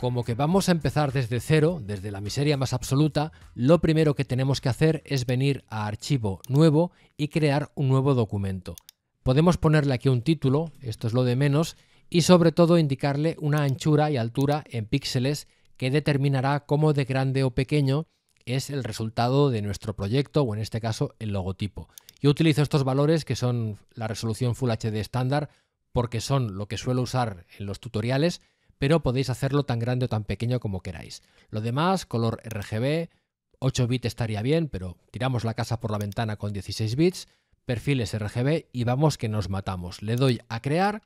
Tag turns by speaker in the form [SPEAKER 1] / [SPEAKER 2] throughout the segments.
[SPEAKER 1] como que vamos a empezar desde cero, desde la miseria más absoluta, lo primero que tenemos que hacer es venir a archivo nuevo y crear un nuevo documento. Podemos ponerle aquí un título, esto es lo de menos, y sobre todo indicarle una anchura y altura en píxeles que determinará cómo de grande o pequeño es el resultado de nuestro proyecto o en este caso el logotipo. Yo utilizo estos valores que son la resolución Full HD estándar porque son lo que suelo usar en los tutoriales, pero podéis hacerlo tan grande o tan pequeño como queráis. Lo demás, color RGB, 8 bits estaría bien, pero tiramos la casa por la ventana con 16 bits, perfiles RGB y vamos que nos matamos. Le doy a crear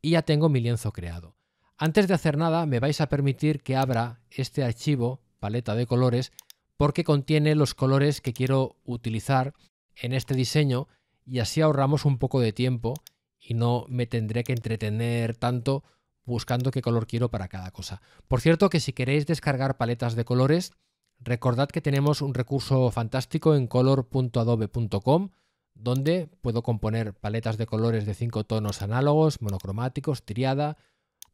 [SPEAKER 1] y ya tengo mi lienzo creado. Antes de hacer nada, me vais a permitir que abra este archivo, paleta de colores, porque contiene los colores que quiero utilizar en este diseño y así ahorramos un poco de tiempo y no me tendré que entretener tanto buscando qué color quiero para cada cosa. Por cierto que si queréis descargar paletas de colores, recordad que tenemos un recurso fantástico en color.adobe.com donde puedo componer paletas de colores de cinco tonos análogos, monocromáticos, triada.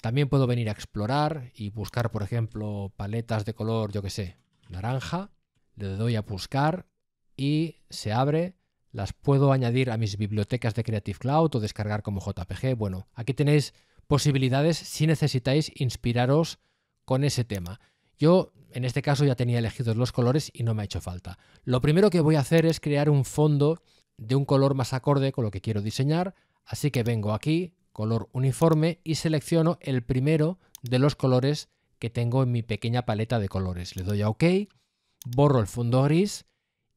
[SPEAKER 1] También puedo venir a explorar y buscar, por ejemplo, paletas de color, yo que sé, naranja. Le doy a buscar y se abre. Las puedo añadir a mis bibliotecas de Creative Cloud o descargar como JPG. Bueno, aquí tenéis posibilidades si necesitáis inspiraros con ese tema. Yo en este caso ya tenía elegidos los colores y no me ha hecho falta. Lo primero que voy a hacer es crear un fondo de un color más acorde con lo que quiero diseñar, así que vengo aquí, color uniforme y selecciono el primero de los colores que tengo en mi pequeña paleta de colores. Le doy a OK, borro el fondo gris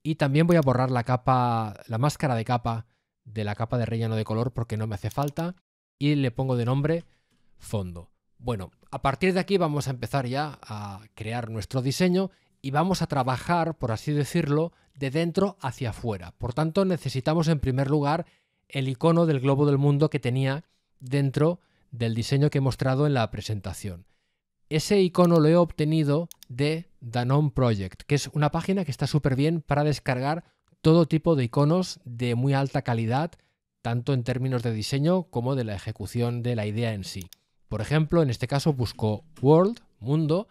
[SPEAKER 1] y también voy a borrar la capa, la máscara de capa de la capa de relleno de color porque no me hace falta y le pongo de nombre fondo. Bueno, a partir de aquí vamos a empezar ya a crear nuestro diseño y vamos a trabajar, por así decirlo, de dentro hacia afuera. Por tanto, necesitamos en primer lugar el icono del globo del mundo que tenía dentro del diseño que he mostrado en la presentación. Ese icono lo he obtenido de Danone Project, que es una página que está súper bien para descargar todo tipo de iconos de muy alta calidad tanto en términos de diseño como de la ejecución de la idea en sí. Por ejemplo, en este caso busco World, mundo,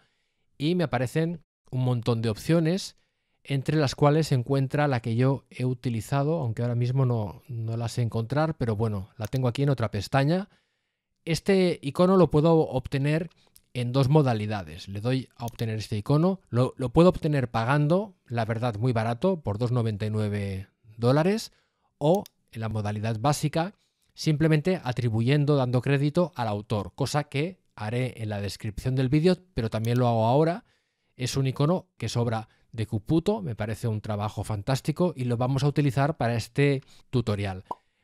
[SPEAKER 1] y me aparecen un montón de opciones, entre las cuales se encuentra la que yo he utilizado, aunque ahora mismo no, no la sé encontrar, pero bueno, la tengo aquí en otra pestaña. Este icono lo puedo obtener en dos modalidades. Le doy a obtener este icono, lo, lo puedo obtener pagando, la verdad, muy barato, por 2,99 dólares, o en la modalidad básica, simplemente atribuyendo, dando crédito al autor, cosa que haré en la descripción del vídeo, pero también lo hago ahora. Es un icono que sobra de Cuputo, me parece un trabajo fantástico y lo vamos a utilizar para este tutorial.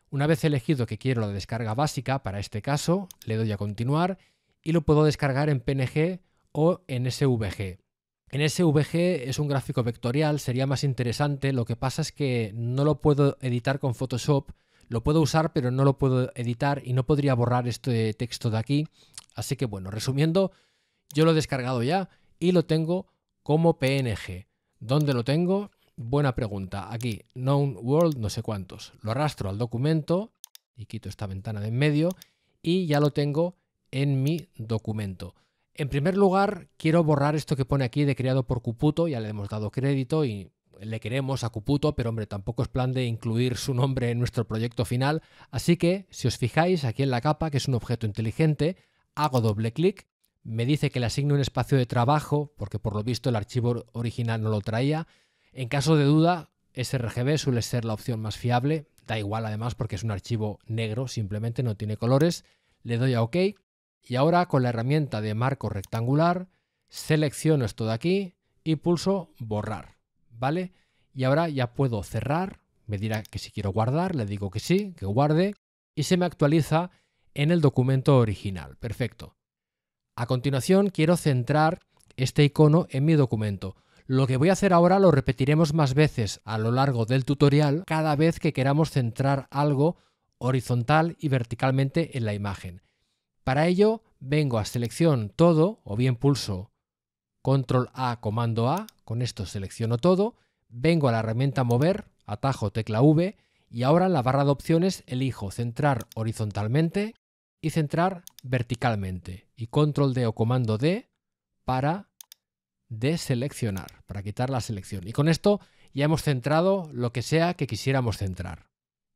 [SPEAKER 1] Una vez elegido que quiero la descarga básica, para este caso, le doy a continuar y lo puedo descargar en PNG o en SVG. En SVG es un gráfico vectorial, sería más interesante, lo que pasa es que no lo puedo editar con Photoshop, lo puedo usar pero no lo puedo editar y no podría borrar este texto de aquí. Así que bueno, resumiendo, yo lo he descargado ya y lo tengo como PNG. ¿Dónde lo tengo? Buena pregunta. Aquí, known world, no sé cuántos. Lo arrastro al documento y quito esta ventana de en medio y ya lo tengo en mi documento. En primer lugar, quiero borrar esto que pone aquí de creado por Cuputo, ya le hemos dado crédito y le queremos a Cuputo, pero hombre, tampoco es plan de incluir su nombre en nuestro proyecto final, así que si os fijáis aquí en la capa, que es un objeto inteligente, hago doble clic, me dice que le asigne un espacio de trabajo, porque por lo visto el archivo original no lo traía. En caso de duda, sRGB suele ser la opción más fiable, da igual además porque es un archivo negro, simplemente no tiene colores. Le doy a OK y ahora con la herramienta de marco rectangular, selecciono esto de aquí y pulso borrar, ¿vale? Y ahora ya puedo cerrar, me dirá que si quiero guardar, le digo que sí, que guarde, y se me actualiza en el documento original. Perfecto. A continuación quiero centrar este icono en mi documento. Lo que voy a hacer ahora lo repetiremos más veces a lo largo del tutorial cada vez que queramos centrar algo horizontal y verticalmente en la imagen. Para ello vengo a selección todo o bien pulso control A, comando A, con esto selecciono todo, vengo a la herramienta mover, atajo tecla V y ahora en la barra de opciones elijo centrar horizontalmente y centrar verticalmente y control D o comando D para deseleccionar, para quitar la selección. Y con esto ya hemos centrado lo que sea que quisiéramos centrar.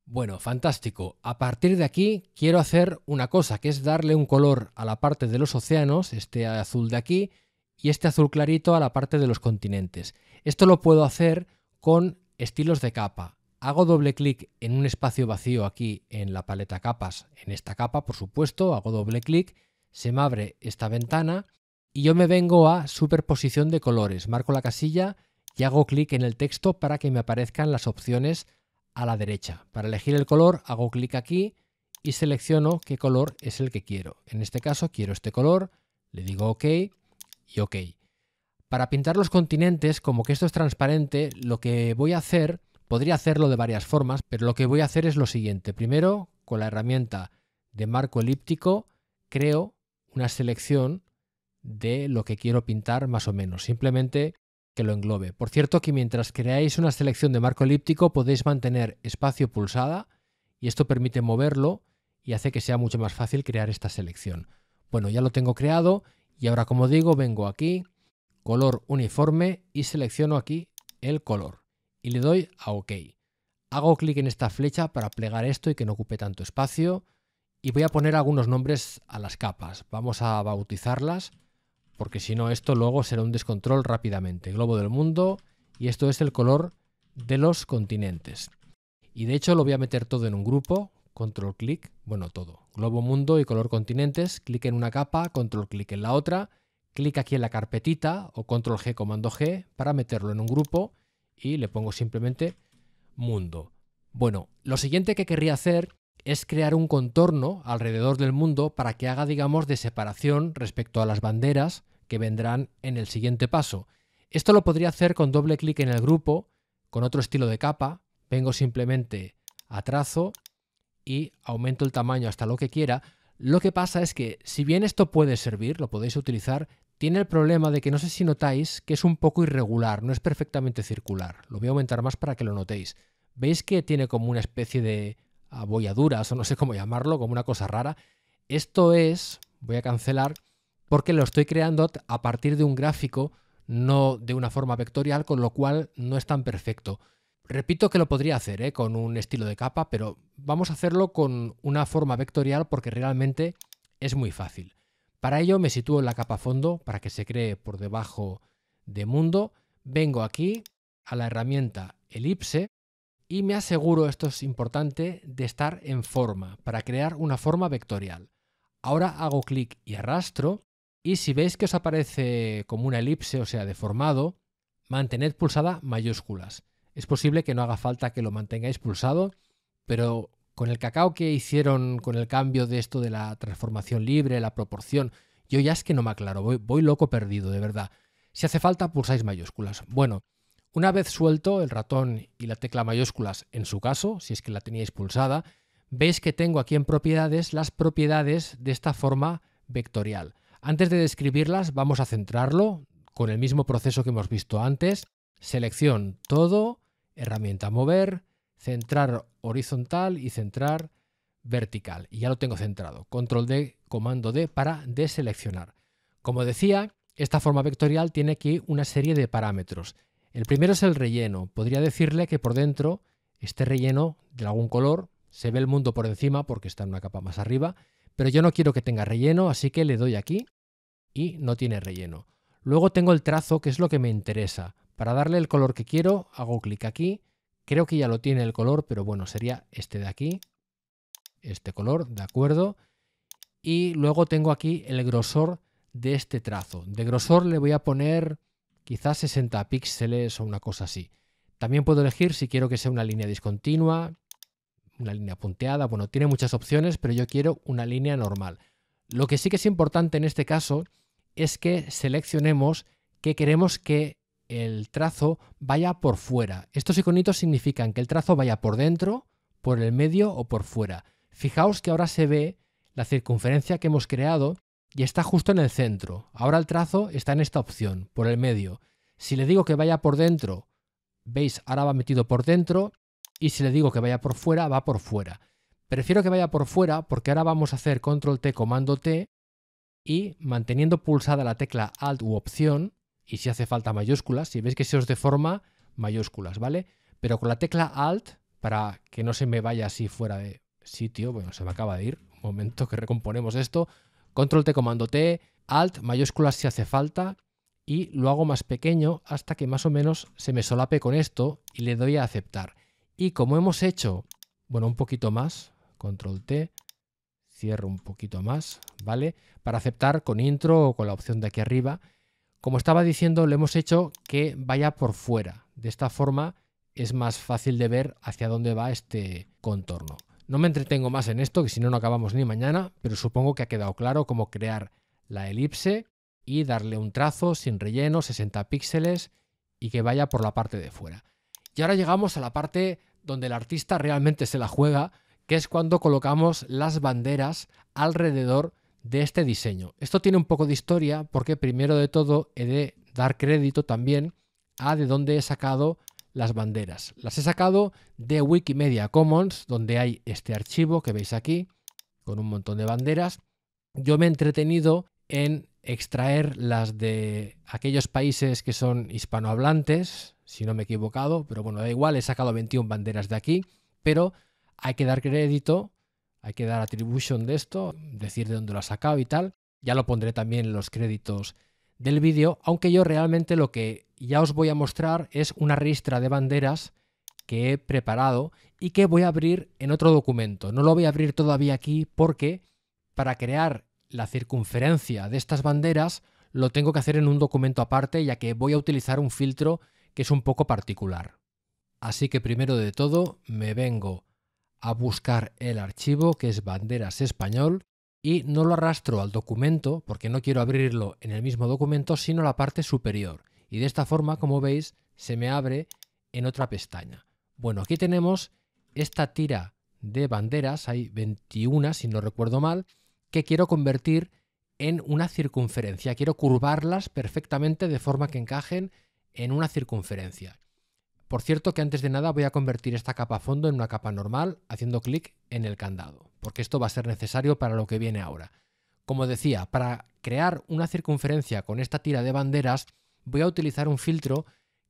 [SPEAKER 1] Bueno, fantástico. A partir de aquí quiero hacer una cosa, que es darle un color a la parte de los océanos, este azul de aquí, y este azul clarito a la parte de los continentes. Esto lo puedo hacer con estilos de capa. Hago doble clic en un espacio vacío aquí en la paleta capas, en esta capa por supuesto, hago doble clic, se me abre esta ventana y yo me vengo a superposición de colores. Marco la casilla y hago clic en el texto para que me aparezcan las opciones a la derecha. Para elegir el color hago clic aquí y selecciono qué color es el que quiero. En este caso quiero este color, le digo OK y OK. Para pintar los continentes, como que esto es transparente, lo que voy a hacer, podría hacerlo de varias formas, pero lo que voy a hacer es lo siguiente. Primero, con la herramienta de marco elíptico, creo una selección de lo que quiero pintar más o menos. Simplemente que lo englobe. Por cierto que mientras creáis una selección de marco elíptico podéis mantener espacio pulsada y esto permite moverlo y hace que sea mucho más fácil crear esta selección. Bueno, ya lo tengo creado y ahora como digo vengo aquí, color uniforme y selecciono aquí el color y le doy a OK. Hago clic en esta flecha para plegar esto y que no ocupe tanto espacio y voy a poner algunos nombres a las capas. Vamos a bautizarlas porque si no esto luego será un descontrol rápidamente. Globo del mundo y esto es el color de los continentes. Y de hecho lo voy a meter todo en un grupo, control clic, bueno todo, globo mundo y color continentes, clic en una capa, control clic en la otra, clic aquí en la carpetita o control G comando G para meterlo en un grupo y le pongo simplemente mundo. Bueno, lo siguiente que querría hacer es crear un contorno alrededor del mundo para que haga, digamos, de separación respecto a las banderas que vendrán en el siguiente paso. Esto lo podría hacer con doble clic en el grupo, con otro estilo de capa. Vengo simplemente a trazo y aumento el tamaño hasta lo que quiera. Lo que pasa es que, si bien esto puede servir, lo podéis utilizar, tiene el problema de que no sé si notáis que es un poco irregular, no es perfectamente circular. Lo voy a aumentar más para que lo notéis. ¿Veis que tiene como una especie de abolladuras o no sé cómo llamarlo, como una cosa rara. Esto es, voy a cancelar, porque lo estoy creando a partir de un gráfico, no de una forma vectorial, con lo cual no es tan perfecto. Repito que lo podría hacer ¿eh? con un estilo de capa, pero vamos a hacerlo con una forma vectorial porque realmente es muy fácil. Para ello me sitúo en la capa fondo para que se cree por debajo de mundo. Vengo aquí a la herramienta elipse y me aseguro, esto es importante, de estar en forma para crear una forma vectorial. Ahora hago clic y arrastro y si veis que os aparece como una elipse, o sea, deformado, mantened pulsada mayúsculas. Es posible que no haga falta que lo mantengáis pulsado, pero con el cacao que hicieron con el cambio de esto de la transformación libre, la proporción, yo ya es que no me aclaro, voy, loco perdido, de verdad. Si hace falta, pulsáis mayúsculas. Bueno, una vez suelto el ratón y la tecla mayúsculas en su caso, si es que la teníais pulsada, veis que tengo aquí en propiedades las propiedades de esta forma vectorial. Antes de describirlas vamos a centrarlo con el mismo proceso que hemos visto antes. Selección todo, herramienta mover, centrar horizontal y centrar vertical. Y ya lo tengo centrado. Control D, comando D para deseleccionar. Como decía, esta forma vectorial tiene aquí una serie de parámetros el primero es el relleno. Podría decirle que por dentro este relleno de algún color se ve el mundo por encima porque está en una capa más arriba, pero yo no quiero que tenga relleno, así que le doy aquí y no tiene relleno. Luego tengo el trazo, que es lo que me interesa. Para darle el color que quiero, hago clic aquí. Creo que ya lo tiene el color, pero bueno, sería este de aquí, este color, ¿de acuerdo? Y luego tengo aquí el grosor de este trazo. De grosor le voy a poner quizás 60 píxeles o una cosa así. También puedo elegir si quiero que sea una línea discontinua, una línea punteada, bueno, tiene muchas opciones, pero yo quiero una línea normal. Lo que sí que es importante en este caso es que seleccionemos que queremos que el trazo vaya por fuera. Estos iconitos significan que el trazo vaya por dentro, por el medio o por fuera. Fijaos que ahora se ve la circunferencia que hemos creado y está justo en el centro. Ahora el trazo está en esta opción, por el medio. Si le digo que vaya por dentro, veis, ahora va metido por dentro y si le digo que vaya por fuera, va por fuera. Prefiero que vaya por fuera porque ahora vamos a hacer control T, comando T y manteniendo pulsada la tecla alt u opción, y si hace falta mayúsculas, si veis que se os deforma, mayúsculas, ¿vale? Pero con la tecla alt, para que no se me vaya así fuera de sitio, bueno, se me acaba de ir, un momento que recomponemos esto, Control T, comando T, Alt, mayúsculas si hace falta, y lo hago más pequeño hasta que más o menos se me solape con esto y le doy a aceptar. Y como hemos hecho, bueno, un poquito más, Control T, cierro un poquito más, ¿vale? Para aceptar con intro o con la opción de aquí arriba. Como estaba diciendo, le hemos hecho que vaya por fuera. De esta forma es más fácil de ver hacia dónde va este contorno. No me entretengo más en esto, que si no, no acabamos ni mañana, pero supongo que ha quedado claro cómo crear la elipse y darle un trazo sin relleno, 60 píxeles y que vaya por la parte de fuera. Y ahora llegamos a la parte donde el artista realmente se la juega, que es cuando colocamos las banderas alrededor de este diseño. Esto tiene un poco de historia porque primero de todo he de dar crédito también a de dónde he sacado las banderas. Las he sacado de Wikimedia Commons, donde hay este archivo que veis aquí, con un montón de banderas. Yo me he entretenido en extraer las de aquellos países que son hispanohablantes, si no me he equivocado, pero bueno, da igual, he sacado 21 banderas de aquí, pero hay que dar crédito, hay que dar attribution de esto, decir de dónde lo ha sacado y tal. Ya lo pondré también en los créditos del vídeo, aunque yo realmente lo que ya os voy a mostrar es una ristra de banderas que he preparado y que voy a abrir en otro documento. No lo voy a abrir todavía aquí porque para crear la circunferencia de estas banderas lo tengo que hacer en un documento aparte ya que voy a utilizar un filtro que es un poco particular. Así que primero de todo me vengo a buscar el archivo que es banderas español y no lo arrastro al documento porque no quiero abrirlo en el mismo documento, sino la parte superior. Y de esta forma, como veis, se me abre en otra pestaña. Bueno, aquí tenemos esta tira de banderas, hay 21 si no recuerdo mal, que quiero convertir en una circunferencia. Quiero curvarlas perfectamente de forma que encajen en una circunferencia. Por cierto que antes de nada voy a convertir esta capa fondo en una capa normal haciendo clic en el candado porque esto va a ser necesario para lo que viene ahora. Como decía, para crear una circunferencia con esta tira de banderas, voy a utilizar un filtro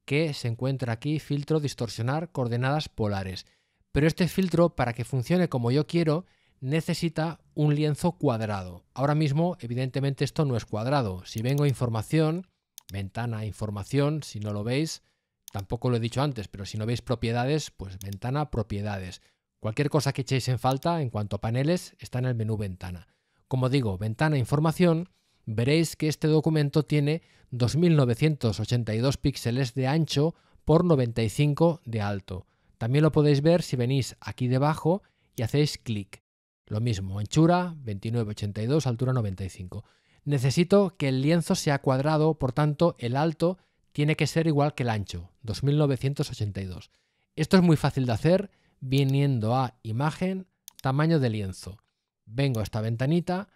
[SPEAKER 1] que se encuentra aquí, filtro distorsionar coordenadas polares. Pero este filtro, para que funcione como yo quiero, necesita un lienzo cuadrado. Ahora mismo, evidentemente, esto no es cuadrado. Si vengo a información, ventana, información, si no lo veis, tampoco lo he dicho antes, pero si no veis propiedades, pues ventana, propiedades. Cualquier cosa que echéis en falta en cuanto a paneles está en el menú Ventana. Como digo, Ventana e Información, veréis que este documento tiene 2.982 píxeles de ancho por 95 de alto. También lo podéis ver si venís aquí debajo y hacéis clic. Lo mismo, anchura 29,82, altura 95. Necesito que el lienzo sea cuadrado, por tanto el alto tiene que ser igual que el ancho, 2.982. Esto es muy fácil de hacer, viniendo a imagen, tamaño de lienzo. Vengo a esta ventanita,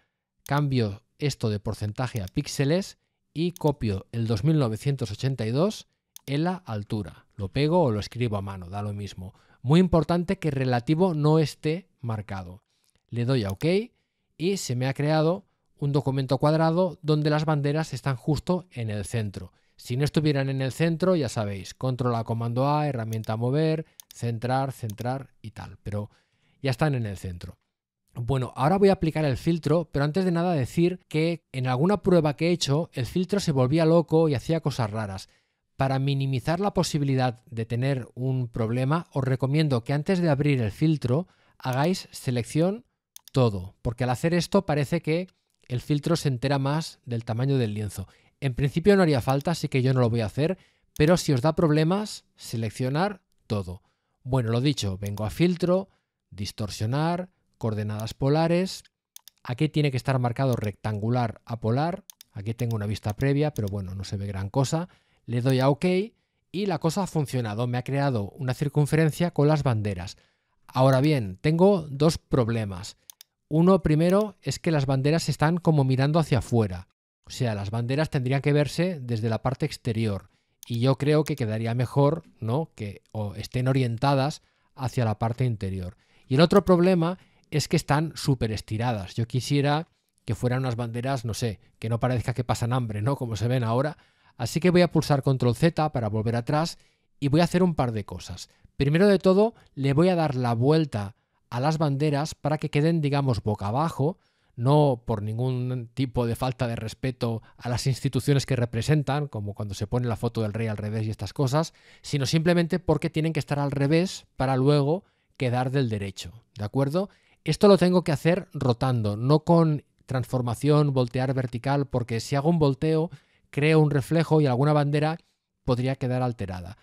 [SPEAKER 1] cambio esto de porcentaje a píxeles y copio el 2982 en la altura. Lo pego o lo escribo a mano, da lo mismo. Muy importante que relativo no esté marcado. Le doy a OK y se me ha creado un documento cuadrado donde las banderas están justo en el centro. Si no estuvieran en el centro, ya sabéis, control a comando A, herramienta mover, centrar, centrar y tal, pero ya están en el centro. Bueno, ahora voy a aplicar el filtro, pero antes de nada decir que en alguna prueba que he hecho, el filtro se volvía loco y hacía cosas raras. Para minimizar la posibilidad de tener un problema, os recomiendo que antes de abrir el filtro hagáis selección todo, porque al hacer esto parece que el filtro se entera más del tamaño del lienzo. En principio no haría falta, así que yo no lo voy a hacer, pero si os da problemas, seleccionar todo. Bueno, lo dicho, vengo a filtro, distorsionar, coordenadas polares. Aquí tiene que estar marcado rectangular a polar. Aquí tengo una vista previa, pero bueno, no se ve gran cosa. Le doy a OK y la cosa ha funcionado. Me ha creado una circunferencia con las banderas. Ahora bien, tengo dos problemas. Uno primero es que las banderas están como mirando hacia afuera. O sea, las banderas tendrían que verse desde la parte exterior y yo creo que quedaría mejor, ¿no? Que o estén orientadas hacia la parte interior. Y el otro problema es que están súper estiradas. Yo quisiera que fueran unas banderas, no sé, que no parezca que pasan hambre, ¿no? Como se ven ahora. Así que voy a pulsar control Z para volver atrás y voy a hacer un par de cosas. Primero de todo, le voy a dar la vuelta a las banderas para que queden, digamos, boca abajo, no por ningún tipo de falta de respeto a las instituciones que representan, como cuando se pone la foto del rey al revés y estas cosas, sino simplemente porque tienen que estar al revés para luego quedar del derecho, ¿de acuerdo? Esto lo tengo que hacer rotando, no con transformación, voltear vertical, porque si hago un volteo, creo un reflejo y alguna bandera podría quedar alterada.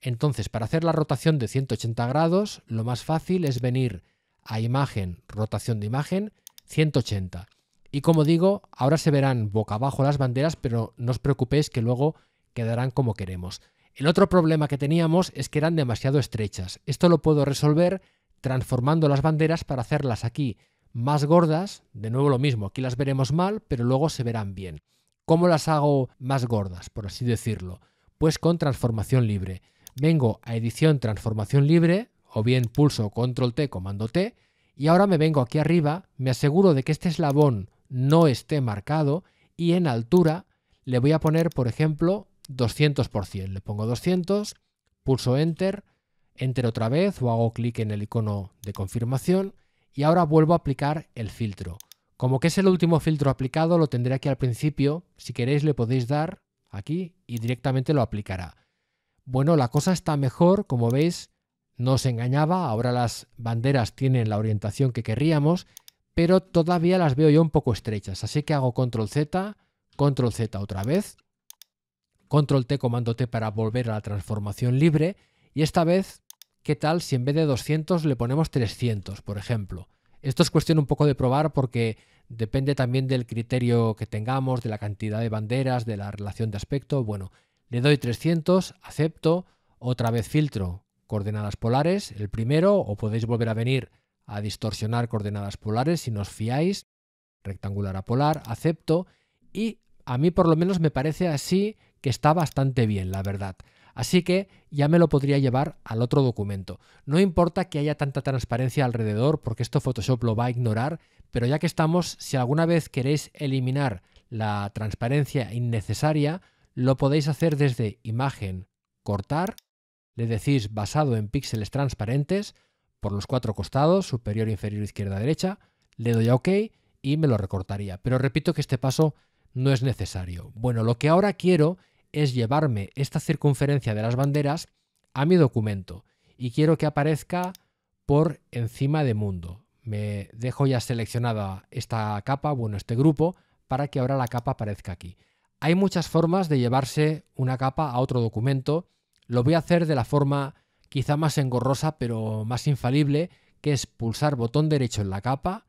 [SPEAKER 1] Entonces, para hacer la rotación de 180 grados, lo más fácil es venir a imagen, rotación de imagen, 180. Y como digo, ahora se verán boca abajo las banderas, pero no os preocupéis que luego quedarán como queremos. El otro problema que teníamos es que eran demasiado estrechas. Esto lo puedo resolver transformando las banderas para hacerlas aquí más gordas. De nuevo lo mismo, aquí las veremos mal, pero luego se verán bien. ¿Cómo las hago más gordas, por así decirlo? Pues con transformación libre. Vengo a edición transformación libre, o bien pulso control T, comando T, y ahora me vengo aquí arriba, me aseguro de que este eslabón no esté marcado y en altura le voy a poner, por ejemplo, 200%. Le pongo 200, pulso Enter, Enter otra vez o hago clic en el icono de confirmación y ahora vuelvo a aplicar el filtro. Como que es el último filtro aplicado, lo tendré aquí al principio. Si queréis le podéis dar aquí y directamente lo aplicará. Bueno, la cosa está mejor, como veis, no se engañaba, ahora las banderas tienen la orientación que querríamos, pero todavía las veo yo un poco estrechas, así que hago control Z, control Z otra vez, control T, comando T para volver a la transformación libre, y esta vez, ¿qué tal si en vez de 200 le ponemos 300, por ejemplo? Esto es cuestión un poco de probar porque depende también del criterio que tengamos, de la cantidad de banderas, de la relación de aspecto. Bueno, le doy 300, acepto, otra vez filtro coordenadas polares, el primero, o podéis volver a venir a distorsionar coordenadas polares si nos fiáis, rectangular a polar, acepto, y a mí por lo menos me parece así que está bastante bien, la verdad. Así que ya me lo podría llevar al otro documento. No importa que haya tanta transparencia alrededor, porque esto Photoshop lo va a ignorar, pero ya que estamos, si alguna vez queréis eliminar la transparencia innecesaria, lo podéis hacer desde imagen, cortar le decís basado en píxeles transparentes por los cuatro costados, superior, inferior, izquierda, derecha, le doy a OK y me lo recortaría. Pero repito que este paso no es necesario. Bueno, lo que ahora quiero es llevarme esta circunferencia de las banderas a mi documento y quiero que aparezca por encima de mundo. Me dejo ya seleccionada esta capa, bueno, este grupo, para que ahora la capa aparezca aquí. Hay muchas formas de llevarse una capa a otro documento lo voy a hacer de la forma quizá más engorrosa pero más infalible, que es pulsar botón derecho en la capa,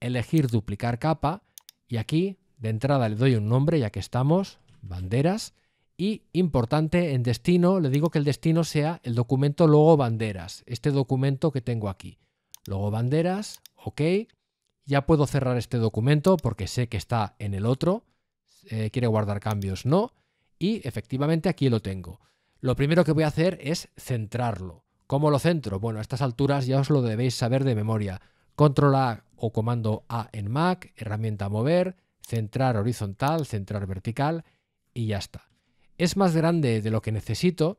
[SPEAKER 1] elegir duplicar capa y aquí de entrada le doy un nombre ya que estamos, banderas, y importante, en destino le digo que el destino sea el documento logo banderas, este documento que tengo aquí. Logo banderas, ok. Ya puedo cerrar este documento porque sé que está en el otro. Eh, quiere guardar cambios, no. Y efectivamente aquí lo tengo lo primero que voy a hacer es centrarlo. ¿Cómo lo centro? Bueno, a estas alturas ya os lo debéis saber de memoria. Control A o comando A en Mac, herramienta mover, centrar horizontal, centrar vertical y ya está. Es más grande de lo que necesito,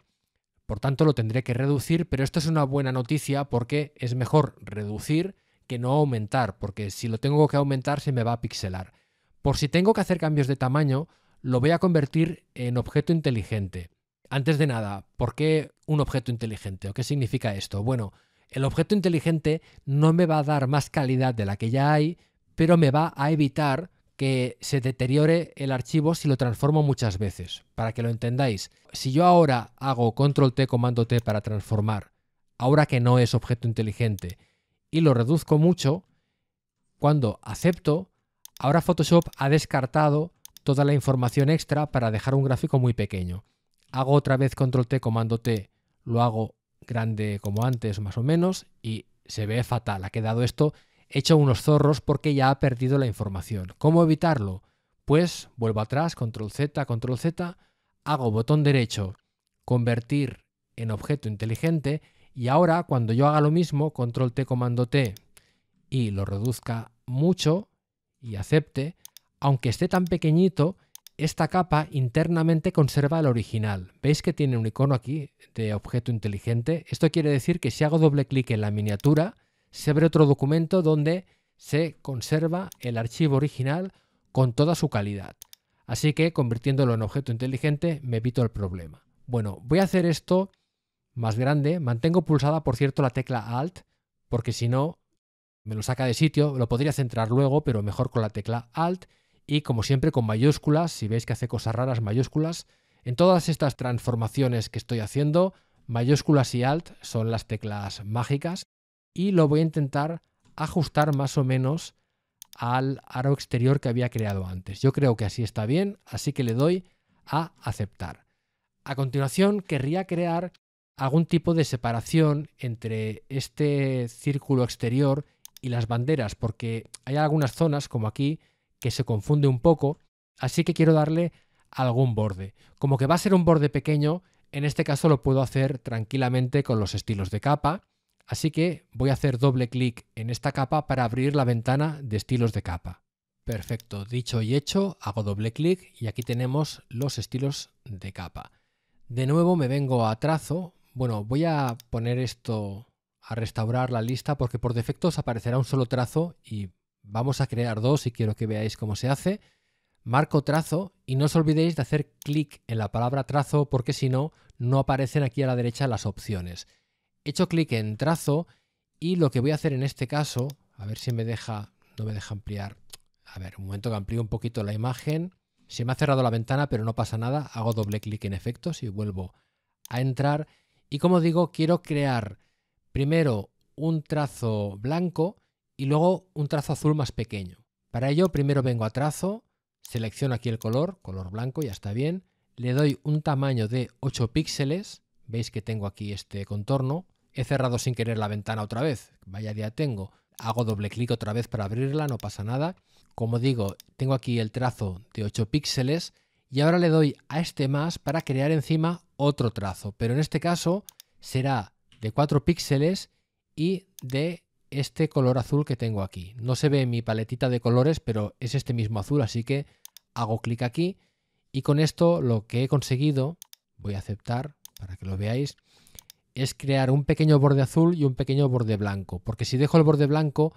[SPEAKER 1] por tanto lo tendré que reducir, pero esto es una buena noticia porque es mejor reducir que no aumentar, porque si lo tengo que aumentar se me va a pixelar. Por si tengo que hacer cambios de tamaño, lo voy a convertir en objeto inteligente. Antes de nada, ¿por qué un objeto inteligente? ¿O qué significa esto? Bueno, el objeto inteligente no me va a dar más calidad de la que ya hay, pero me va a evitar que se deteriore el archivo si lo transformo muchas veces. Para que lo entendáis, si yo ahora hago control T, comando T para transformar, ahora que no es objeto inteligente, y lo reduzco mucho, cuando acepto, ahora Photoshop ha descartado toda la información extra para dejar un gráfico muy pequeño hago otra vez control T, comando T, lo hago grande como antes más o menos y se ve fatal, ha quedado esto hecho unos zorros porque ya ha perdido la información. ¿Cómo evitarlo? Pues vuelvo atrás, control Z, control Z, hago botón derecho, convertir en objeto inteligente y ahora cuando yo haga lo mismo, control T, comando T y lo reduzca mucho y acepte, aunque esté tan pequeñito, esta capa internamente conserva el original. ¿Veis que tiene un icono aquí de objeto inteligente? Esto quiere decir que si hago doble clic en la miniatura, se abre otro documento donde se conserva el archivo original con toda su calidad. Así que convirtiéndolo en objeto inteligente me evito el problema. Bueno, voy a hacer esto más grande. Mantengo pulsada, por cierto, la tecla Alt, porque si no, me lo saca de sitio. Lo podría centrar luego, pero mejor con la tecla Alt y como siempre con mayúsculas, si veis que hace cosas raras, mayúsculas. En todas estas transformaciones que estoy haciendo, mayúsculas y alt son las teclas mágicas y lo voy a intentar ajustar más o menos al aro exterior que había creado antes. Yo creo que así está bien, así que le doy a aceptar. A continuación querría crear algún tipo de separación entre este círculo exterior y las banderas, porque hay algunas zonas, como aquí, que se confunde un poco, así que quiero darle algún borde. Como que va a ser un borde pequeño, en este caso lo puedo hacer tranquilamente con los estilos de capa, así que voy a hacer doble clic en esta capa para abrir la ventana de estilos de capa. Perfecto, dicho y hecho, hago doble clic y aquí tenemos los estilos de capa. De nuevo me vengo a trazo, bueno, voy a poner esto a restaurar la lista porque por defecto os aparecerá un solo trazo y Vamos a crear dos y quiero que veáis cómo se hace. Marco trazo y no os olvidéis de hacer clic en la palabra trazo porque si no, no aparecen aquí a la derecha las opciones. hecho clic en trazo y lo que voy a hacer en este caso, a ver si me deja, no me deja ampliar. A ver, un momento que amplío un poquito la imagen. Se me ha cerrado la ventana, pero no pasa nada. Hago doble clic en efectos y vuelvo a entrar. Y como digo, quiero crear primero un trazo blanco y luego un trazo azul más pequeño. Para ello primero vengo a trazo, selecciono aquí el color, color blanco, ya está bien, le doy un tamaño de 8 píxeles, veis que tengo aquí este contorno, he cerrado sin querer la ventana otra vez, vaya día tengo, hago doble clic otra vez para abrirla, no pasa nada, como digo, tengo aquí el trazo de 8 píxeles y ahora le doy a este más para crear encima otro trazo, pero en este caso será de 4 píxeles y de este color azul que tengo aquí. No se ve mi paletita de colores, pero es este mismo azul, así que hago clic aquí y con esto lo que he conseguido, voy a aceptar para que lo veáis, es crear un pequeño borde azul y un pequeño borde blanco, porque si dejo el borde blanco,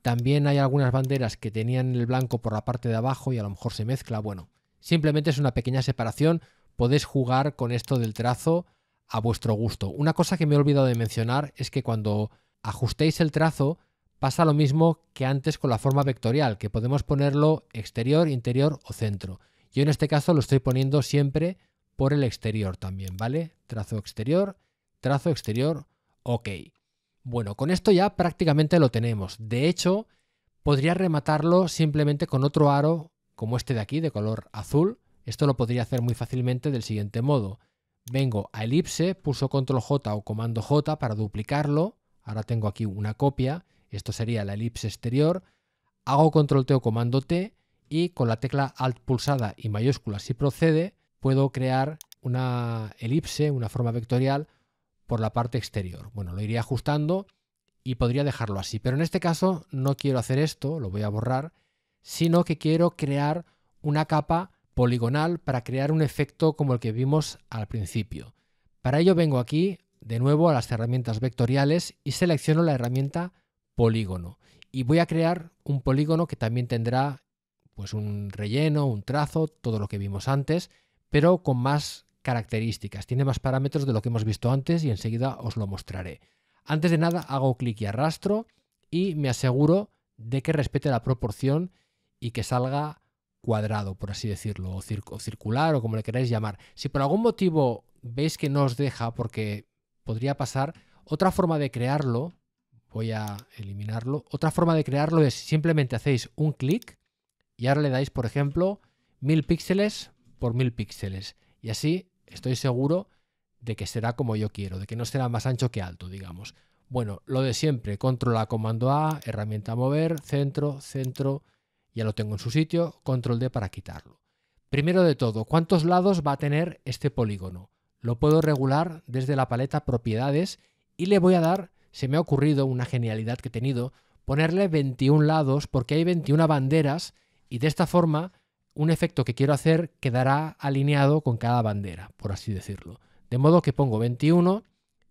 [SPEAKER 1] también hay algunas banderas que tenían el blanco por la parte de abajo y a lo mejor se mezcla. Bueno, simplemente es una pequeña separación, podéis jugar con esto del trazo a vuestro gusto. Una cosa que me he olvidado de mencionar es que cuando ajustéis el trazo, pasa lo mismo que antes con la forma vectorial, que podemos ponerlo exterior, interior o centro. Yo en este caso lo estoy poniendo siempre por el exterior también, ¿vale? Trazo exterior, trazo exterior, ok. Bueno, con esto ya prácticamente lo tenemos. De hecho, podría rematarlo simplemente con otro aro como este de aquí, de color azul. Esto lo podría hacer muy fácilmente del siguiente modo. Vengo a elipse, pulso control J o comando J para duplicarlo Ahora tengo aquí una copia, esto sería la elipse exterior. Hago control T o comando T y con la tecla Alt pulsada y mayúscula si procede, puedo crear una elipse, una forma vectorial por la parte exterior. Bueno, lo iría ajustando y podría dejarlo así, pero en este caso no quiero hacer esto, lo voy a borrar, sino que quiero crear una capa poligonal para crear un efecto como el que vimos al principio. Para ello vengo aquí de nuevo a las herramientas vectoriales y selecciono la herramienta polígono. Y voy a crear un polígono que también tendrá pues un relleno, un trazo, todo lo que vimos antes, pero con más características. Tiene más parámetros de lo que hemos visto antes y enseguida os lo mostraré. Antes de nada hago clic y arrastro y me aseguro de que respete la proporción y que salga cuadrado, por así decirlo, o, circular o como le queráis llamar. Si por algún motivo veis que no os deja porque podría pasar. Otra forma de crearlo, voy a eliminarlo, otra forma de crearlo es simplemente hacéis un clic y ahora le dais, por ejemplo, 1000 píxeles por 1000 píxeles. Y así estoy seguro de que será como yo quiero, de que no será más ancho que alto, digamos. Bueno, lo de siempre, control A, comando A, herramienta mover, centro, centro, ya lo tengo en su sitio, control D para quitarlo. Primero de todo, ¿cuántos lados va a tener este polígono? Lo puedo regular desde la paleta propiedades y le voy a dar, se me ha ocurrido una genialidad que he tenido, ponerle 21 lados porque hay 21 banderas y de esta forma un efecto que quiero hacer quedará alineado con cada bandera, por así decirlo. De modo que pongo 21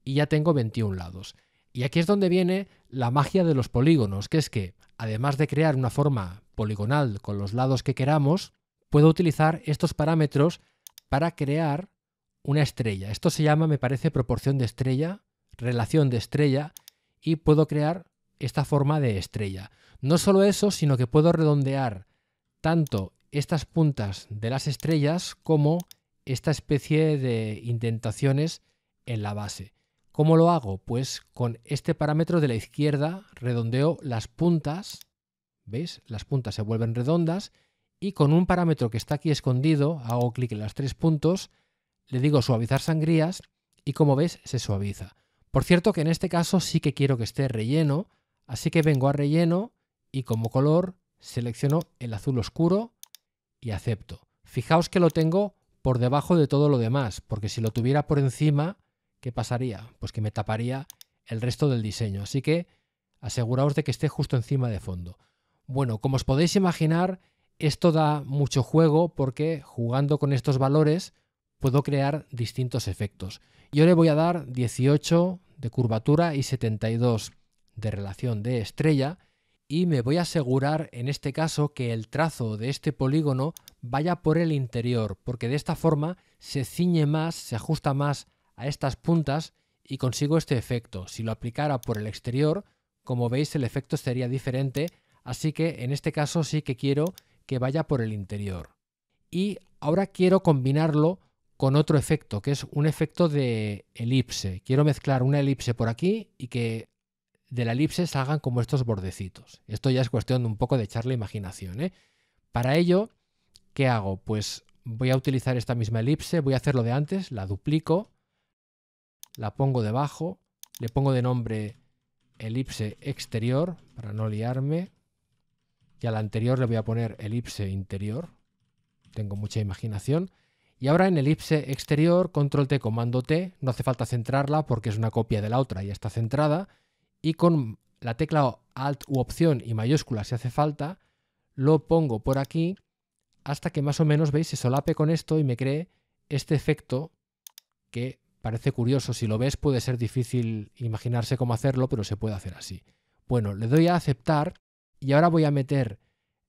[SPEAKER 1] y ya tengo 21 lados. Y aquí es donde viene la magia de los polígonos, que es que, además de crear una forma poligonal con los lados que queramos, puedo utilizar estos parámetros para crear una estrella. Esto se llama, me parece, proporción de estrella, relación de estrella, y puedo crear esta forma de estrella. No solo eso, sino que puedo redondear tanto estas puntas de las estrellas como esta especie de indentaciones en la base. ¿Cómo lo hago? Pues con este parámetro de la izquierda redondeo las puntas, ¿veis? Las puntas se vuelven redondas y con un parámetro que está aquí escondido, hago clic en las tres puntos le digo suavizar sangrías y como ves se suaviza. Por cierto que en este caso sí que quiero que esté relleno, así que vengo a relleno y como color selecciono el azul oscuro y acepto. Fijaos que lo tengo por debajo de todo lo demás, porque si lo tuviera por encima, ¿qué pasaría? Pues que me taparía el resto del diseño, así que aseguraos de que esté justo encima de fondo. Bueno, como os podéis imaginar, esto da mucho juego porque jugando con estos valores puedo crear distintos efectos. Yo le voy a dar 18 de curvatura y 72 de relación de estrella y me voy a asegurar en este caso que el trazo de este polígono vaya por el interior, porque de esta forma se ciñe más, se ajusta más a estas puntas y consigo este efecto. Si lo aplicara por el exterior, como veis el efecto sería diferente, así que en este caso sí que quiero que vaya por el interior. Y ahora quiero combinarlo con otro efecto, que es un efecto de elipse. Quiero mezclar una elipse por aquí y que de la elipse salgan como estos bordecitos. Esto ya es cuestión de un poco de echarle imaginación. ¿eh? Para ello, ¿qué hago? Pues voy a utilizar esta misma elipse, voy a hacer lo de antes, la duplico, la pongo debajo, le pongo de nombre elipse exterior, para no liarme, y a la anterior le voy a poner elipse interior. Tengo mucha imaginación. Y ahora en elipse exterior, control T, comando T, no hace falta centrarla porque es una copia de la otra, y está centrada. Y con la tecla Alt u opción y mayúscula si hace falta, lo pongo por aquí hasta que más o menos, veis, se solape con esto y me cree este efecto que parece curioso. Si lo ves puede ser difícil imaginarse cómo hacerlo, pero se puede hacer así. Bueno, le doy a aceptar y ahora voy a meter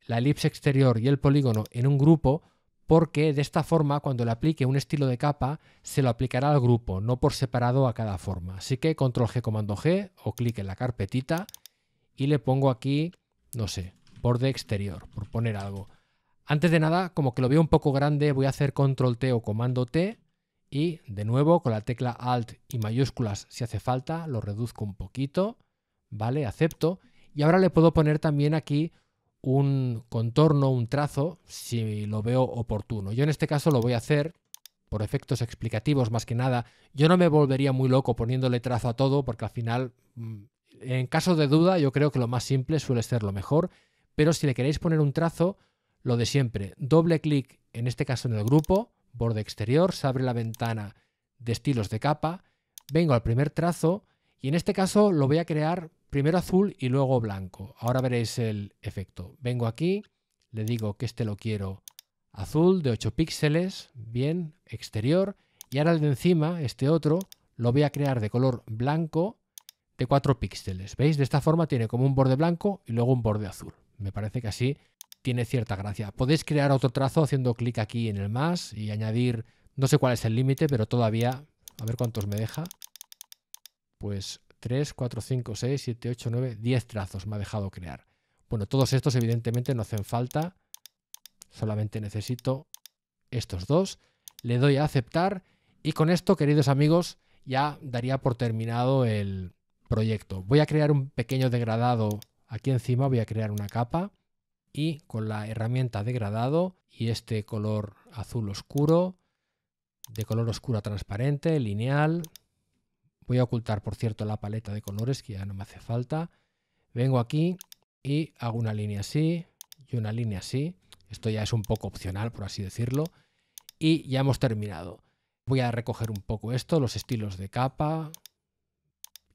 [SPEAKER 1] la elipse exterior y el polígono en un grupo porque de esta forma cuando le aplique un estilo de capa se lo aplicará al grupo, no por separado a cada forma. Así que control G, comando G o clic en la carpetita y le pongo aquí, no sé, borde exterior, por poner algo. Antes de nada, como que lo veo un poco grande, voy a hacer control T o comando T y de nuevo con la tecla alt y mayúsculas si hace falta, lo reduzco un poquito, ¿vale? Acepto. Y ahora le puedo poner también aquí un contorno, un trazo, si lo veo oportuno. Yo en este caso lo voy a hacer por efectos explicativos más que nada. Yo no me volvería muy loco poniéndole trazo a todo porque al final, mm, en caso de duda, yo creo que lo más simple suele ser lo mejor. Pero si le queréis poner un trazo, lo de siempre, doble clic en este caso en el grupo, borde exterior, se abre la ventana de estilos de capa, vengo al primer trazo y en este caso lo voy a crear primero azul y luego blanco. Ahora veréis el efecto. Vengo aquí, le digo que este lo quiero azul de 8 píxeles, bien, exterior. Y ahora el de encima, este otro, lo voy a crear de color blanco de 4 píxeles. ¿Veis? De esta forma tiene como un borde blanco y luego un borde azul. Me parece que así tiene cierta gracia. Podéis crear otro trazo haciendo clic aquí en el más y añadir, no sé cuál es el límite, pero todavía, a ver cuántos me deja, pues 3, 4, 5, 6, 7, 8, 9, 10 trazos me ha dejado crear. Bueno, todos estos evidentemente no hacen falta, solamente necesito estos dos. Le doy a aceptar y con esto, queridos amigos, ya daría por terminado el proyecto. Voy a crear un pequeño degradado aquí encima, voy a crear una capa y con la herramienta degradado y este color azul oscuro, de color oscuro transparente, lineal, Voy a ocultar, por cierto, la paleta de colores que ya no me hace falta. Vengo aquí y hago una línea así y una línea así. Esto ya es un poco opcional, por así decirlo. Y ya hemos terminado. Voy a recoger un poco esto, los estilos de capa.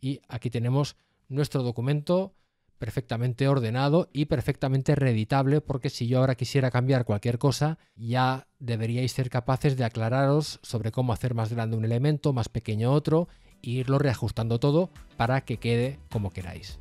[SPEAKER 1] Y aquí tenemos nuestro documento perfectamente ordenado y perfectamente reeditable porque si yo ahora quisiera cambiar cualquier cosa ya deberíais ser capaces de aclararos sobre cómo hacer más grande un elemento, más pequeño otro irlo reajustando todo para que quede como queráis.